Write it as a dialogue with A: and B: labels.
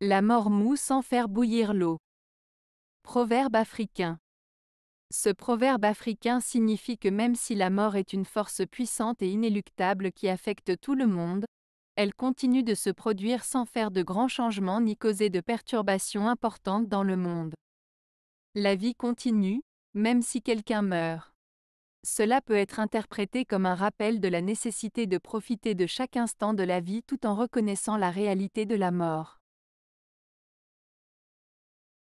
A: La mort moue sans faire bouillir l'eau. Proverbe africain. Ce proverbe africain signifie que même si la mort est une force puissante et inéluctable qui affecte tout le monde, elle continue de se produire sans faire de grands changements ni causer de perturbations importantes dans le monde. La vie continue, même si quelqu'un meurt. Cela peut être interprété comme un rappel de la nécessité de profiter de chaque instant de la vie tout en reconnaissant la réalité de la mort.